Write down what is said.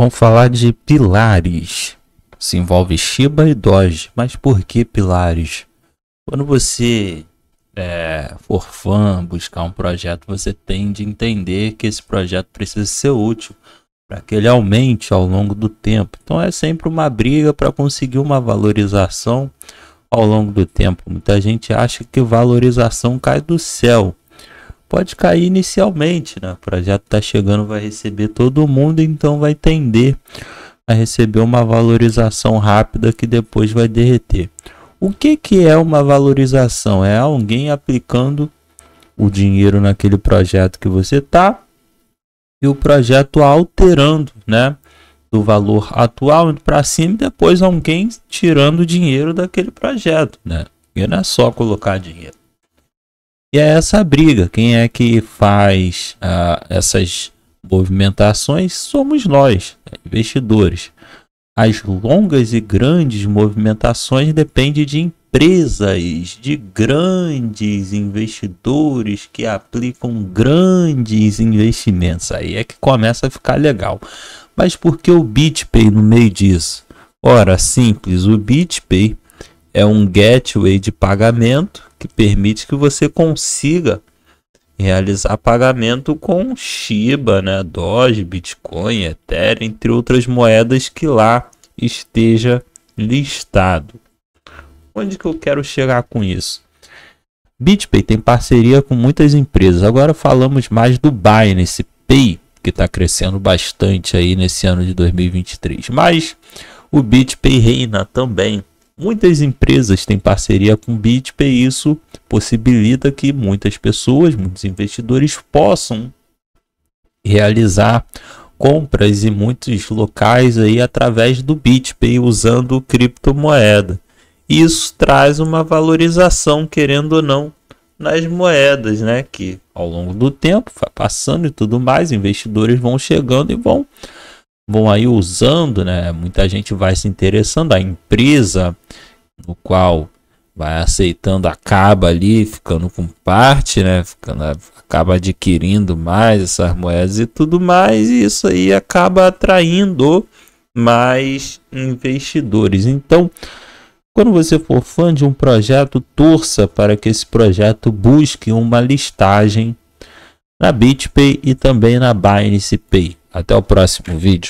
Vamos falar de pilares. Se envolve Shiba e Doge, mas por que pilares? Quando você é, for fã, buscar um projeto, você tem de entender que esse projeto precisa ser útil para que ele aumente ao longo do tempo. Então é sempre uma briga para conseguir uma valorização ao longo do tempo. Muita gente acha que valorização cai do céu pode cair inicialmente, né? O projeto está chegando, vai receber todo mundo, então vai tender a receber uma valorização rápida que depois vai derreter. O que, que é uma valorização? É alguém aplicando o dinheiro naquele projeto que você tá e o projeto alterando, né? Do valor atual para cima e depois alguém tirando dinheiro daquele projeto, né? E não é só colocar dinheiro. E é essa briga. Quem é que faz ah, essas movimentações? Somos nós, investidores. As longas e grandes movimentações dependem de empresas, de grandes investidores que aplicam grandes investimentos. Aí é que começa a ficar legal. Mas por que o BitPay no meio disso? Ora, simples, o BitPay é um gateway de pagamento que permite que você consiga realizar pagamento com Shiba, né, Doge, Bitcoin, Ethereum, entre outras moedas que lá esteja listado. Onde que eu quero chegar com isso? BitPay tem parceria com muitas empresas. Agora falamos mais do Binance Pay, que está crescendo bastante aí nesse ano de 2023. Mas o BitPay reina também Muitas empresas têm parceria com o e isso possibilita que muitas pessoas, muitos investidores possam realizar compras em muitos locais aí através do BitPay usando criptomoeda. Isso traz uma valorização, querendo ou não, nas moedas, né? Que ao longo do tempo, vai passando e tudo mais, investidores vão chegando e vão vão aí usando, né? Muita gente vai se interessando, a empresa no qual vai aceitando, acaba ali ficando com parte, né? Ficando, acaba adquirindo mais essas moedas e tudo mais, e isso aí acaba atraindo mais investidores. Então, quando você for fã de um projeto, torça para que esse projeto busque uma listagem na BitPay e também na Binance Pay. Até o próximo vídeo.